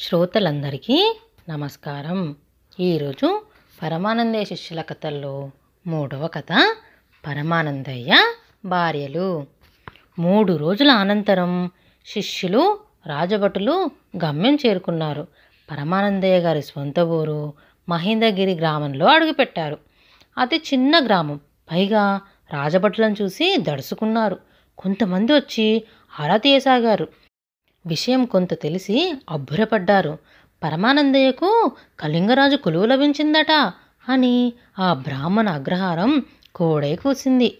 శ్రోతలందరికీ నమస్కారం ఈరోజు పరమానందయ్య శిష్యుల కథల్లో మూడవ కథ పరమానందయ్య భార్యలు మూడు రోజుల అనంతరం శిష్యులు రాజభటులు గమ్యం చేరుకున్నారు పరమానందయ్య గారి సొంత ఊరు మహేంద్రగిరి గ్రామంలో అడుగుపెట్టారు అతి చిన్న గ్రామం పైగా రాజభటులను చూసి దడుసుకున్నారు కొంతమంది వచ్చి ఆరా తీయసాగారు విషయం కొంత తెలిసి అబ్బురపడ్డారు పరమానందయ్యకు కళింగరాజు కొలువు లభించిందట అని ఆ బ్రాహ్మణ అగ్రహారం కోడై కూసింది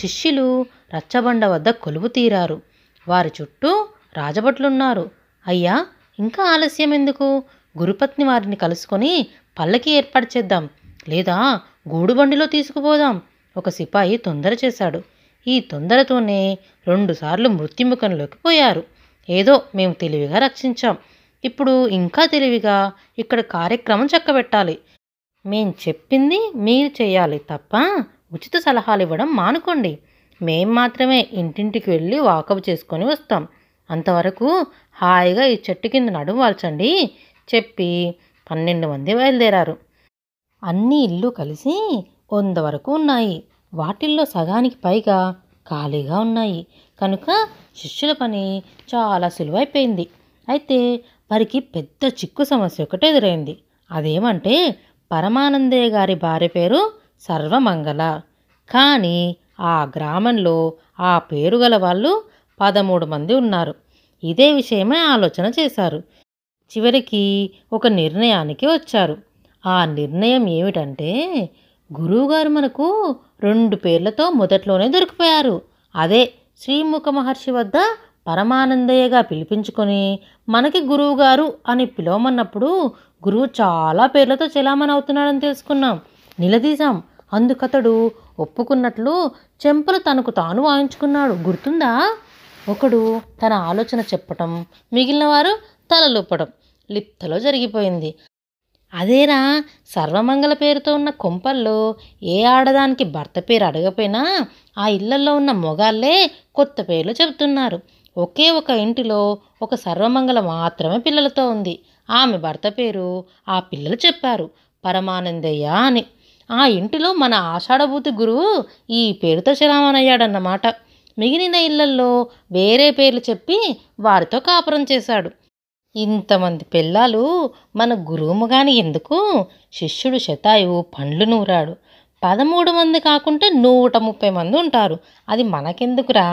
శిష్యులు రచ్చబండ వద్ద కొలువు తీరారు వారి చుట్టూ రాజభట్లున్నారు అయ్యా ఇంకా ఆలస్యం ఎందుకు గురుపత్ని వారిని కలుసుకొని పల్లకి ఏర్పాటు చేద్దాం లేదా గూడుబండిలో తీసుకుపోదాం ఒక సిపాయి తొందర చేశాడు ఈ తొందరతోనే రెండుసార్లు మృత్యుముఖంలోకి పోయారు ఏదో మేము తెలివిగా రక్షించాం ఇప్పుడు ఇంకా తెలివిగా ఇక్కడ కార్యక్రమం చక్కబెట్టాలి మేం చెప్పింది మీరు చేయాలి తప్ప ఉచిత సలహాలు ఇవ్వడం మానుకోండి మేం మాత్రమే ఇంటింటికి వెళ్ళి వాకప్ చేసుకొని వస్తాం అంతవరకు హాయిగా ఈ చెట్టు కింద నడువాల్చండి చెప్పి పన్నెండు మంది బయలుదేరారు అన్ని ఇల్లు కలిసి వంద వరకు ఉన్నాయి వాటిల్లో సగానికి పైగా ఖాళీగా ఉన్నాయి కనుక శిష్యుల పని చాలా సులువైపోయింది అయితే వారికి పెద్ద చిక్కు సమస్య ఒకటి ఎదురైంది అదేమంటే పరమానందయ్య గారి భార్య పేరు సర్వమంగళ కానీ ఆ గ్రామంలో ఆ పేరు గల వాళ్ళు పదమూడు మంది ఉన్నారు ఇదే విషయమై ఆలోచన చేశారు చివరికి ఒక నిర్ణయానికి వచ్చారు ఆ నిర్ణయం ఏమిటంటే గురువుగారు మనకు రెండు పేర్లతో మొదట్లోనే దొరికిపోయారు అదే శ్రీముఖ మహర్షి వద్ద పరమానందయ్యగా పిలిపించుకొని మనకి గురువుగారు అని పిలవమన్నప్పుడు గురువు చాలా పేర్లతో చెలామణి అవుతున్నాడని తెలుసుకున్నాం నిలదీశాం అందుకతడు ఒప్పుకున్నట్లు చెంపలు తనకు తాను వాయించుకున్నాడు గుర్తుందా ఒకడు తన ఆలోచన చెప్పటం మిగిలిన వారు తలలుప్పడం లిప్తలో జరిగిపోయింది అదేరా సర్వమంగళ పేరుతో ఉన్న కొంపల్లో ఏ ఆడదానికి భర్త పేరు అడగపోయినా ఆ ఇళ్లలో ఉన్న మొగాళ్ళే కొత్త పేర్లు చెబుతున్నారు ఒకే ఒక ఇంటిలో ఒక సర్వమంగళ మాత్రమే పిల్లలతో ఉంది ఆమె భర్త పేరు ఆ పిల్లలు చెప్పారు పరమానందయ్య అని ఆ ఇంటిలో మన ఆషాఢభూతి గురువు ఈ పేరుతో చలామణయ్యాడన్నమాట మిగిలిన ఇళ్లల్లో వేరే పేర్లు చెప్పి వారితో కాపురం చేశాడు ఇంతమంది పిల్లలు మన కాని ఎందుకు శిష్యుడు శతాయువు పండ్లు నూరాడు పదమూడు మంది కాకుంటే నూట ముప్పై మంది ఉంటారు అది మనకెందుకురా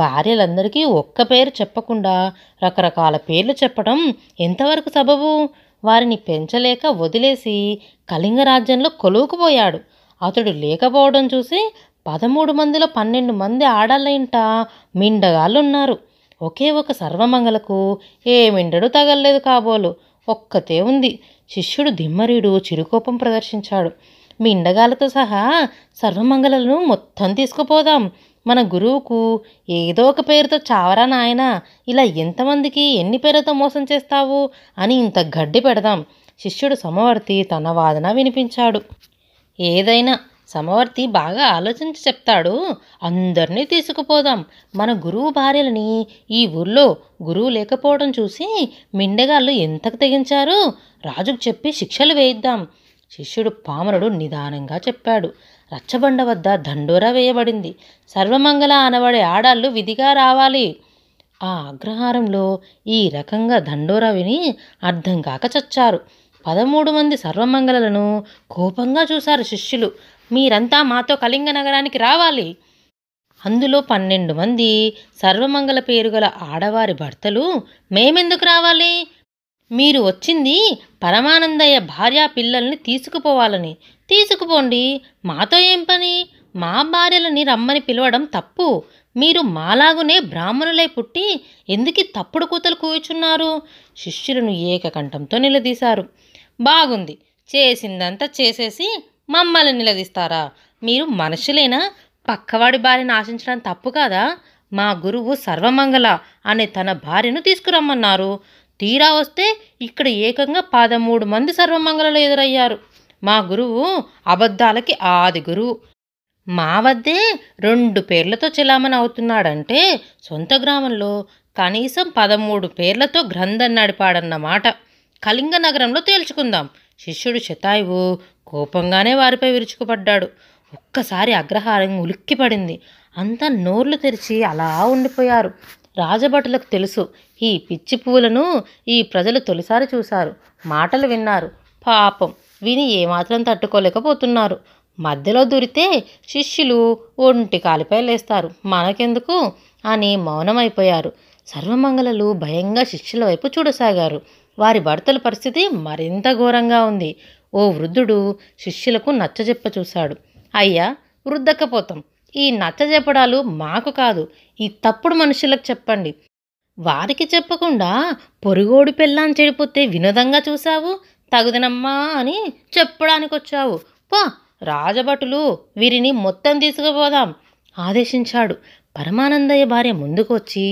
భార్యలందరికీ ఒక్క పేరు చెప్పకుండా రకరకాల పేర్లు చెప్పడం ఎంతవరకు సబబు వారిని పెంచలేక వదిలేసి కళింగ రాజ్యంలో కొలువుకుపోయాడు అతడు లేకపోవడం చూసి పదమూడు మందిలో పన్నెండు మంది ఆడాలయంట ఉన్నారు ఒకే ఒక సర్వమంగలకు ఏమిండడు తగలలేదు కాబోలు ఒక్కతే ఉంది శిష్యుడు దిమ్మరీడు చిరుకోపం ప్రదర్శించాడు మీ ఇండగాలతో సహా సర్వమంగళలను మొత్తం తీసుకుపోదాం మన గురువుకు ఏదో ఒక పేరుతో చావరా నాయన ఇలా ఎంతమందికి ఎన్ని పేర్లతో మోసం చేస్తావు అని ఇంత గడ్డి పెడదాం శిష్యుడు సమవర్తి తన వాదన వినిపించాడు ఏదైనా సమవర్తి బాగా ఆలోచించి చెప్తాడు అందరినీ తీసుకుపోదాం మన గురువు భార్యలని ఈ ఊర్లో గురువు లేకపోవడం చూసి మిండగాళ్ళు ఎంతకు తెగించారు రాజుకు చెప్పి శిక్షలు వేయిద్దాం శిష్యుడు పామరుడు నిదానంగా చెప్పాడు రచ్చబండ వద్ద దండోరా వేయబడింది సర్వమంగళ అనబడే ఆడాళ్ళు విధిగా రావాలి ఆ అగ్రహారంలో ఈ రకంగా దండోరా విని అర్థం కాక చచ్చారు పదమూడు మంది సర్వమంగళలను కోపంగా చూశారు శిష్యులు మీరంతా మాతో కళింగ నగరానికి రావాలి అందులో పన్నెండు మంది సర్వమంగళ పేరు గల ఆడవారి భర్తలు మేమెందుకు రావాలి మీరు వచ్చింది పరమానందయ్య భార్యా పిల్లల్ని తీసుకుపోవాలని తీసుకుపోండి మాతో ఏం పని మా భార్యలని రమ్మని పిలవడం తప్పు మీరు మాలాగునే బ్రాహ్మణులై పుట్టి ఎందుకు తప్పుడు కూతలు కూర్చున్నారు శిష్యులను ఏకకంఠంతో నిలదీశారు బాగుంది చేసిందంతా చేసేసి మమ్మల్ని నిలదీస్తారా మీరు మనుషులేనా పక్కవాడి భార్యను ఆశించడం తప్పు కాదా మా గురువు సర్వమంగళ అనే తన భార్యను తీసుకురమ్మన్నారు తీరా వస్తే ఇక్కడ ఏకంగా పదమూడు మంది సర్వమంగళలు ఎదురయ్యారు మా గురువు అబద్ధాలకి ఆది గురువు మా వద్దే రెండు పేర్లతో చెలామని అవుతున్నాడంటే సొంత గ్రామంలో కనీసం పదమూడు పేర్లతో గ్రంథం నడిపాడన్నమాట కళింగ నగరంలో తేల్చుకుందాం శిష్యుడు శతాయువు కోపంగానే వారిపై విరుచుకుపడ్డాడు ఒక్కసారి అగ్రహారం ఉలిక్కిపడింది అంతా నోర్లు తెరిచి అలా ఉండిపోయారు రాజభటులకు తెలుసు ఈ పిచ్చి పువ్వులను ఈ ప్రజలు తొలిసారి చూశారు మాటలు విన్నారు పాపం విని ఏమాత్రం తట్టుకోలేకపోతున్నారు మధ్యలో దొరితే శిష్యులు ఒంటి కాలిపై లేస్తారు మనకెందుకు అని మౌనమైపోయారు సర్వమంగళలు భయంగా శిష్యుల వైపు చూడసాగారు వారి భర్తల పరిస్థితి మరింత ఘోరంగా ఉంది ఓ వృద్ధుడు శిష్యులకు నచ్చజెప్ప చూశాడు అయ్యా వృద్ధక్కపోతాం ఈ నచ్చజెప్పడాలు మాకు కాదు ఈ తప్పుడు మనుషులకు చెప్పండి వారికి చెప్పకుండా పొరుగోడు పెళ్ళాన్ని చెడిపోతే వినోదంగా చూశావు తగుదనమ్మా అని చెప్పడానికి వచ్చావు పో రాజభటులు వీరిని మొత్తం తీసుకుపోదాం ఆదేశించాడు పరమానందయ్య భార్య ముందుకొచ్చి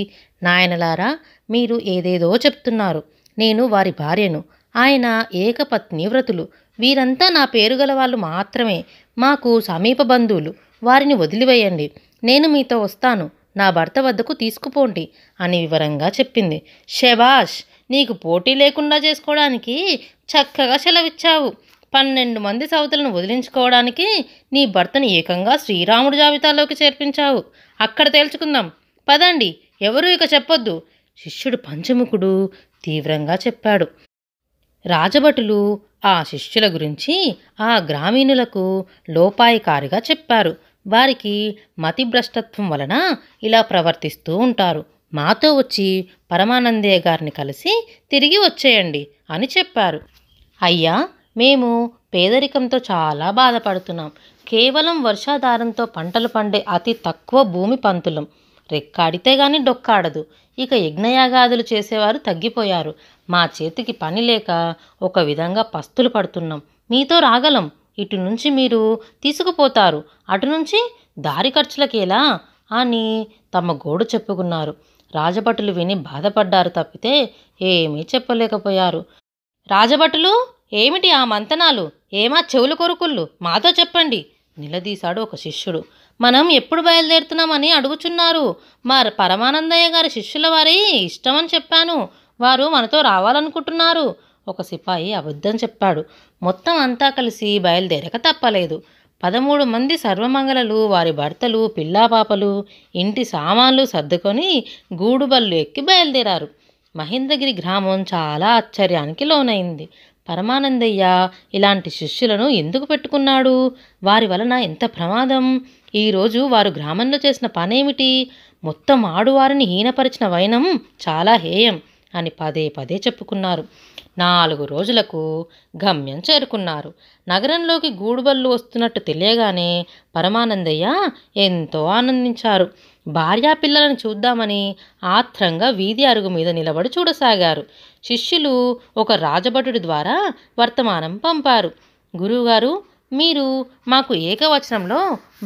నాయనలారా మీరు ఏదేదో చెప్తున్నారు నేను వారి భార్యను ఆయన ఏకపత్ని వ్రతులు వీరంతా నా పేరు గల వాళ్ళు మాత్రమే మాకు సమీప బంధువులు వారిని వదిలివేయండి నేను మీతో వస్తాను నా భర్త వద్దకు తీసుకుపోండి అని వివరంగా చెప్పింది షెబాష్ నీకు పోటీ లేకుండా చేసుకోవడానికి చక్కగా సెలవిచ్చావు పన్నెండు మంది సౌతులను వదిలించుకోవడానికి నీ భర్తను ఏకంగా శ్రీరాముడు జాబితాలోకి చేర్పించావు అక్కడ తేల్చుకుందాం పదండి ఎవరు ఇక చెప్పొద్దు శిష్యుడు పంచముఖుడు తీవ్రంగా చెప్పాడు రాజభటులు ఆ శిష్యుల గురించి ఆ గ్రామీణులకు లోపాయికారిగా చెప్పారు వారికి మతిభ్రష్టత్వం వలన ఇలా ప్రవర్తిస్తూ ఉంటారు మాతో వచ్చి పరమానందయ్య గారిని కలిసి తిరిగి వచ్చేయండి అని చెప్పారు అయ్యా మేము పేదరికంతో చాలా బాధపడుతున్నాం కేవలం వర్షాధారంతో పంటలు పండే అతి తక్కువ భూమి పంతులం రెక్కాడితే గాని డొక్కాడదు ఇక యజ్ఞయాగాదులు చేసేవారు తగ్గిపోయారు మా చేతికి పని లేక ఒక విధంగా పస్తులు పడుతున్నాం మీతో రాగలం ఇటు నుంచి మీరు తీసుకుపోతారు అటు నుంచి దారి ఖర్చులకేలా అని తమ గోడు చెప్పుకున్నారు రాజభటులు విని బాధపడ్డారు తప్పితే ఏమీ చెప్పలేకపోయారు రాజభటులు ఏమిటి ఆ మంతనాలు ఏమా చెవులు కొరుకుళ్ళు మాతో చెప్పండి నిలదీశాడు ఒక శిష్యుడు మనం ఎప్పుడు బయలుదేరుతున్నామని అడుగుచున్నారు మా పరమానందయ్య గారి శిష్యుల వారి ఇష్టమని చెప్పాను వారు మనతో రావాలనుకుంటున్నారు ఒక సిపాయి అబద్ధం చెప్పాడు మొత్తం అంతా కలిసి బయలుదేరక తప్పలేదు పదమూడు మంది సర్వమంగళలు వారి భర్తలు పిల్లాపాపలు ఇంటి సామాన్లు సర్దుకొని గూడుబళ్ళు ఎక్కి బయలుదేరారు మహేంద్రగిరి గ్రామం చాలా ఆశ్చర్యానికి లోనైంది పరమానందయ్య ఇలాంటి శిష్యులను ఎందుకు పెట్టుకున్నాడు వారి వలన ఎంత ప్రమాదం ఈరోజు వారు గ్రామంలో చేసిన పనేమిటి మొత్తం ఆడువారిని హీనపరిచిన వైనం చాలా హేయం అని పదే పదే చెప్పుకున్నారు నాలుగు రోజులకు గమ్యం చేరుకున్నారు నగరంలోకి గూడుబళ్ళు వస్తున్నట్టు తెలియగానే పరమానందయ్య ఎంతో ఆనందించారు భార్యా పిల్లలను చూద్దామని ఆత్రంగా వీధి అరుగు మీద నిలబడి చూడసాగారు శిష్యులు ఒక రాజభటుడి ద్వారా వర్తమానం పంపారు గురువుగారు మీరు మాకు ఏకవచనంలో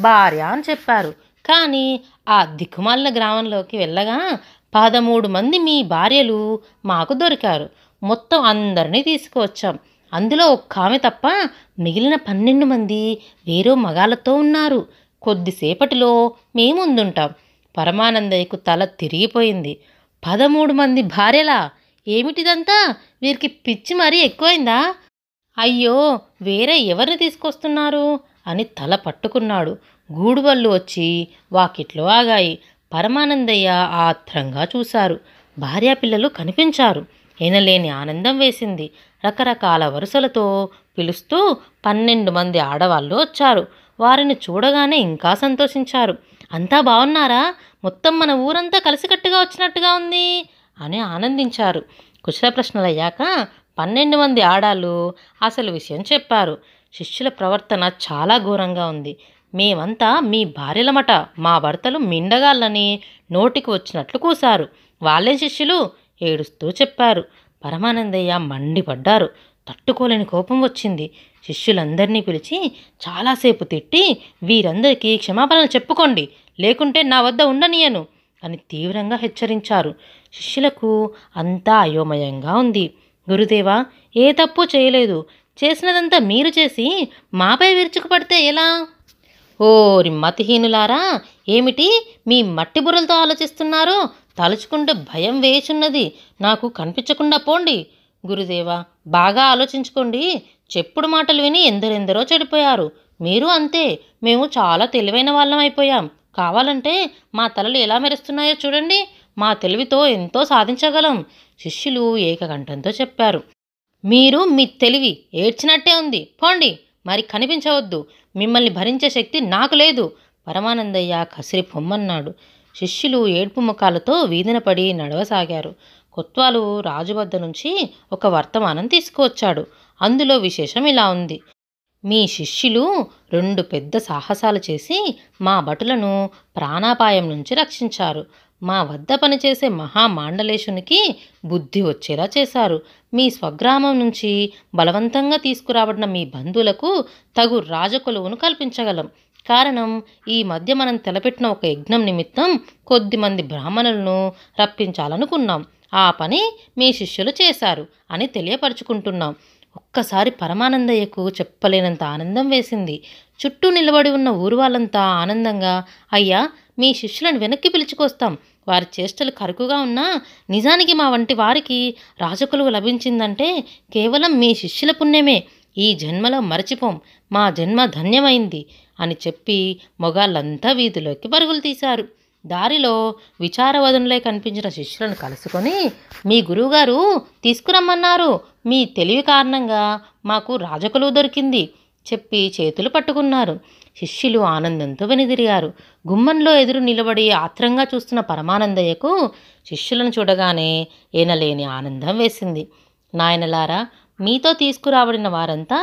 భార్య అని చెప్పారు కానీ ఆ దిక్కుమాలిన గ్రామంలోకి వెళ్ళగా పదమూడు మంది మీ భార్యలు మాకు దొరికారు మొత్తం అందరినీ తీసుకువచ్చాం అందులో ఒక్క ఆమె తప్ప మిగిలిన పన్నెండు మంది వేరే మగాలతో ఉన్నారు కొద్దిసేపటిలో మేముందుంటాం పరమానందయ్యకు తల తిరిగిపోయింది పదమూడు మంది భార్యలా ఏమిటిదంతా వీరికి పిచ్చి మరీ ఎక్కువైందా అయ్యో వేరే ఎవరిని తీసుకొస్తున్నారు అని తల పట్టుకున్నాడు గూడువల్లు వచ్చి వాకిట్లో ఆగాయి పరమానందయ్య ఆత్రంగా చూశారు భార్యాపిల్లలు కనిపించారు ఎనలేని ఆనందం వేసింది రకరకాల వరుసలతో పిలుస్తూ పన్నెండు మంది ఆడవాళ్ళు వచ్చారు వారిని చూడగానే ఇంకా సంతోషించారు అంతా బాగున్నారా మొత్తం మన ఊరంతా కలిసికట్టుగా వచ్చినట్టుగా ఉంది అని ఆనందించారు కుశల ప్రశ్నలు అయ్యాక పన్నెండు మంది ఆడాళ్ళు అసలు విషయం చెప్పారు శిష్యుల ప్రవర్తన చాలా ఘోరంగా ఉంది మేమంతా మీ భార్యలమట మా భర్తలు మిండగాళ్ళని నోటికి వచ్చినట్లు కూశారు వాళ్ళే శిష్యులు ఏడుస్తూ చెప్పారు పరమానందయ్య మండిపడ్డారు తట్టుకోలేని కోపం వచ్చింది శిష్యులందరినీ పిలిచి చాలాసేపు తిట్టి వీరందరికీ క్షమాపణలు చెప్పుకోండి లేకుంటే నా వద్ద ఉండనీయను అని తీవ్రంగా హెచ్చరించారు శిష్యులకు అంతా అయోమయంగా ఉంది గురుదేవా ఏ తప్పు చేయలేదు చేసినదంతా మీరు చేసి మాపై విరుచుకుపడితే ఎలా ఓరి మతిహీనులారా ఏమిటి మీ మట్టి బుర్రలతో ఆలోచిస్తున్నారు తలుచుకుంటే భయం వేచున్నది నాకు కనిపించకుండా పోండి గురుదేవా బాగా ఆలోచించుకోండి చెప్పుడు మాటలు విని ఎందరెందరో చెడిపోయారు మీరు అంతే మేము చాలా తెలివైన వాళ్ళం అయిపోయాం కావాలంటే మా తలలు ఎలా మెరుస్తున్నాయో చూడండి మా తెలివితో ఎంతో సాధించగలం శిష్యులు ఏకకంఠంతో చెప్పారు మీరు మీ తెలివి ఏడ్చినట్టే ఉంది పోండి మరి కనిపించవద్దు మిమ్మల్ని భరించే శక్తి నాకు లేదు పరమానందయ్య కసిరి పొమ్మన్నాడు శిష్యులు ఏడుపు ముఖాలతో వీధిన పడి నడవసాగారు కొత్వాలు రాజు వద్ద నుంచి ఒక వర్తమానం తీసుకువచ్చాడు అందులో విశేషం ఇలా ఉంది మీ శిష్యులు రెండు పెద్ద సాహసాలు చేసి మా భటులను ప్రాణాపాయం నుంచి రక్షించారు మా వద్ద పనిచేసే మహామాండలేశునికి బుద్ధి వచ్చేలా చేశారు మీ స్వగ్రామం నుంచి బలవంతంగా తీసుకురాబడిన మీ బంధువులకు తగు రాజకొలువును కల్పించగలం కారణం ఈ మధ్య మనం తెలపెట్టిన ఒక యజ్ఞం నిమిత్తం కొద్దిమంది బ్రాహ్మణులను రప్పించాలనుకున్నాం ఆ పని మీ శిష్యులు చేశారు అని తెలియపరుచుకుంటున్నాం ఒక్కసారి పరమానందయ్యకు చెప్పలేనంత ఆనందం వేసింది చుట్టూ నిలబడి ఉన్న ఊరు వాళ్ళంతా ఆనందంగా అయ్యా మీ శిష్యులను వెనక్కి పిలుచుకొస్తాం వారి చేష్టలు కరుకుగా ఉన్నా నిజానికి మా వంటి వారికి రాజకులువు లభించిందంటే కేవలం మీ శిష్యుల పుణ్యమే ఈ జన్మలో మరచిపోం మా జన్మ ధన్యమైంది అని చెప్పి మొగాళ్ళంతా వీధిలోకి పరుగులు తీశారు దారిలో విచారవదనలే కనిపించిన శిష్యులను కలుసుకొని మీ గురువుగారు తీసుకురమ్మన్నారు మీ తెలివి కారణంగా మాకు రాజకులు దొరికింది చెప్పి చేతులు పట్టుకున్నారు శిష్యులు ఆనందంతో వెనుదిరిగారు గుమ్మంలో ఎదురు నిలబడి ఆత్రంగా చూస్తున్న పరమానందయ్యకు శిష్యులను చూడగానే ఏనలేని ఆనందం వేసింది నాయనలారా మీతో తీసుకురాబడిన వారంతా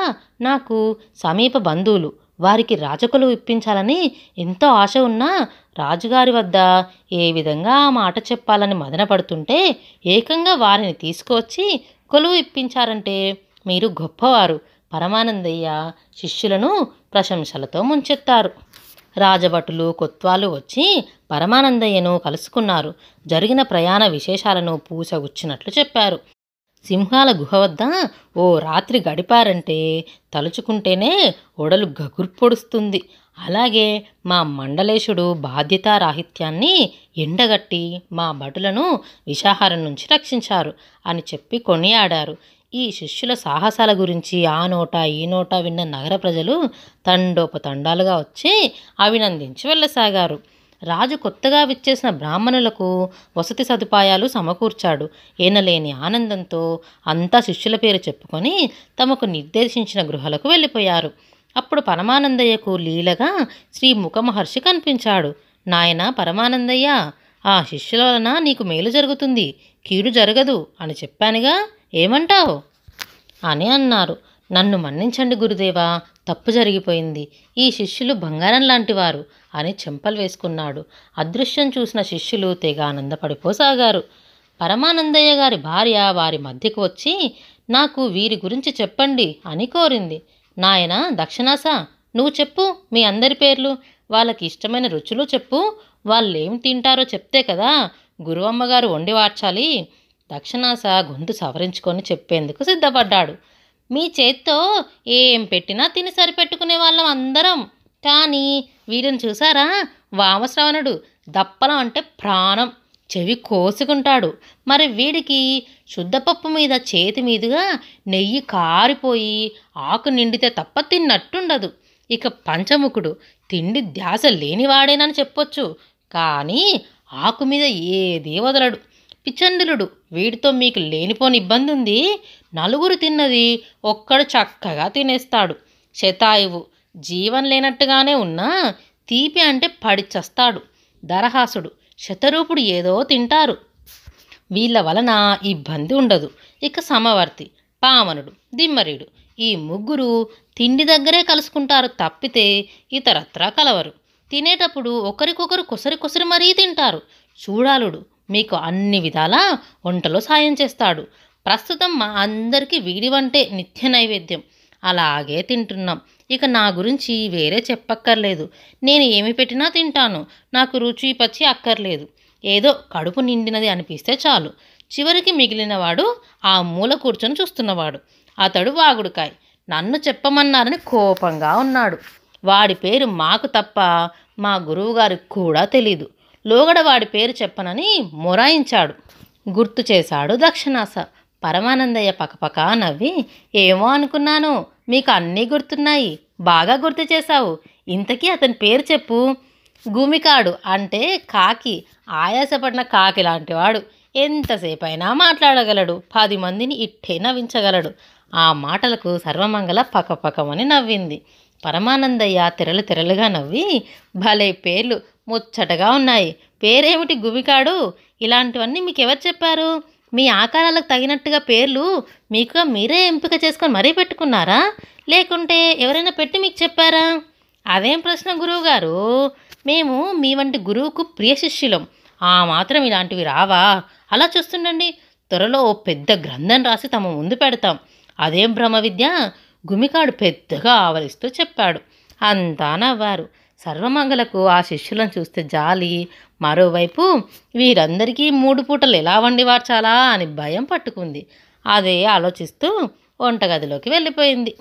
నాకు సమీప బంధువులు వారికి రాజకులు ఇప్పించాలని ఎంతో ఆశ ఉన్నా రాజుగారి వద్ద ఏ విధంగా ఆ మాట చెప్పాలని మదనపడుతుంటే ఏకంగా వారిని తీసుకువచ్చి కొలువు ఇప్పించారంటే మీరు గొప్పవారు పరమానందయ్య శిష్యులను ప్రశంసలతో ముంచెత్తారు రాజభటులు కొత్వాలు వచ్చి పరమానందయ్యను కలుసుకున్నారు జరిగిన ప్రయాణ విశేషాలను పూసగుచ్చినట్లు చెప్పారు సింహాల గుహ వద్ద ఓ రాత్రి గడిపారంటే తలుచుకుంటేనే ఒడలు గగుర్పొడుస్తుంది అలాగే మా మండలేశుడు బాధ్యతారాహిత్యాన్ని ఎండగట్టి మా భటులను విషాహారం నుంచి రక్షించారు అని చెప్పి కొనియాడారు ఈ శిష్యుల సాహసాల గురించి ఆ నోట ఈ నోట విన్న నగర ప్రజలు తండోపతండాలుగా వచ్చి అభినందించి వెళ్ళసాగారు రాజు కొత్తగా విచ్చేసిన బ్రాహ్మణులకు వసతి సదుపాయాలు సమకూర్చాడు ఏనలేని ఆనందంతో అంతా శిష్యుల పేరు చెప్పుకొని తమకు నిర్దేశించిన గృహలకు వెళ్ళిపోయారు అప్పుడు పరమానందయ్యకు లీలగా శ్రీ ముఖమహర్షి కనిపించాడు నాయన పరమానందయ్య ఆ శిష్యుల వలన నీకు మేలు జరుగుతుంది కీడు జరగదు అని చెప్పానుగా ఏమంటావు అని అన్నారు నన్ను మన్నించండి గురుదేవా తప్పు జరిగిపోయింది ఈ శిష్యులు బంగారం లాంటివారు అని చెంపలు వేసుకున్నాడు అదృశ్యం చూసిన శిష్యులు తెగ ఆనందపడిపోసాగారు పరమానందయ్య గారి భార్య వారి మధ్యకు వచ్చి నాకు వీరి గురించి చెప్పండి అని కోరింది నాయన దక్షిణాస నువ్వు చెప్పు మీ అందరి పేర్లు వాళ్ళకి ఇష్టమైన రుచులు చెప్పు వాళ్ళేం తింటారో చెప్తే కదా గురువమ్మగారు వండి వార్చాలి దక్షిణాస గొంతు సవరించుకొని చెప్పేందుకు సిద్ధపడ్డాడు మీ చేత్తో ఏం పెట్టినా తిని సరిపెట్టుకునే వాళ్ళం అందరం కానీ వీడిని చూసారా వామశ్రవణుడు దప్పలం అంటే ప్రాణం చెవి కోసుకుంటాడు మరి వీడికి శుద్ధపప్పు మీద చేతి మీదుగా నెయ్యి కారిపోయి ఆకు నిండితే తప్ప తిన్నట్టుండదు ఇక పంచముఖుడు తిండి ధ్యాస లేనివాడేనని చెప్పొచ్చు కానీ ఆకు మీద ఏదీ వదలడు పిచండులుడు వీడితో మీకు లేనిపోని ఇబ్బంది ఉంది నలుగురు తిన్నది ఒక్కడు చక్కగా తినేస్తాడు శతాయువు జీవం లేనట్టుగానే ఉన్నా తీపి అంటే పడిచస్తాడు దరహాసుడు శతరూపుడు ఏదో తింటారు వీళ్ళ వలన ఇబ్బంది ఉండదు ఇక సమవర్తి పావనుడు దిమ్మరిడు ఈ ముగ్గురు తిండి దగ్గరే కలుసుకుంటారు తప్పితే ఇతరత్రా కలవరు తినేటప్పుడు ఒకరికొకరు కొసరి కొసరి మరీ తింటారు చూడాలుడు మీకు అన్ని విధాలా వంటలో సాయం చేస్తాడు ప్రస్తుతం మా అందరికీ వీడి వంటే నిత్య నైవేద్యం అలాగే తింటున్నాం ఇక నా గురించి వేరే చెప్పక్కర్లేదు నేను ఏమి పెట్టినా తింటాను నాకు రుచి పచ్చి అక్కర్లేదు ఏదో కడుపు నిండినది అనిపిస్తే చాలు చివరికి మిగిలినవాడు ఆ మూల కూర్చొని చూస్తున్నవాడు అతడు వాగుడుకాయ్ నన్ను చెప్పమన్నారని కోపంగా ఉన్నాడు వాడి పేరు మాకు తప్ప మా గురువుగారికి కూడా తెలీదు లోగడవాడి పేరు చెప్పనని మొరాయించాడు గుర్తు చేశాడు దక్షిణాస పరమానందయ్య పకపక నవ్వి ఏమో అనుకున్నాను మీకు అన్నీ గుర్తున్నాయి బాగా గుర్తు చేశావు ఇంతకీ అతని పేరు చెప్పు గుమికాడు అంటే కాకి ఆయాసపడిన కాకి లాంటివాడు ఎంతసేపైనా మాట్లాడగలడు పది మందిని ఇట్టే నవ్వించగలడు ఆ మాటలకు సర్వమంగళ పకపకమని నవ్వింది పరమానందయ్య తెరలు తెరలుగా నవ్వి భలే పేర్లు ముచ్చటగా ఉన్నాయి పేరేమిటి గుమికాడు ఇలాంటివన్నీ మీకు ఎవరు చెప్పారు మీ ఆకారాలకు తగినట్టుగా పేర్లు మీకు మీరే ఎంపిక చేసుకొని మరీ పెట్టుకున్నారా లేకుంటే ఎవరైనా పెట్టి మీకు చెప్పారా అదేం ప్రశ్న గురువుగారు మేము మీ వంటి గురువుకు ప్రియ శిష్యులం ఆ మాత్రం ఇలాంటివి రావా అలా చూస్తుండండి త్వరలో ఓ పెద్ద గ్రంథం రాసి తమ ముందు పెడతాం అదేం బ్రహ్మ విద్య గుమికాడు పెద్దగా ఆవలిస్తూ చెప్పాడు అంతా నవ్వారు సర్వమంగలకు ఆ శిష్యులను చూస్తే జాలి మరోవైపు వీరందరికీ మూడు పూటలు ఎలా వండివార్చాలా అని భయం పట్టుకుంది అదే ఆలోచిస్తూ వంటగదిలోకి వెళ్ళిపోయింది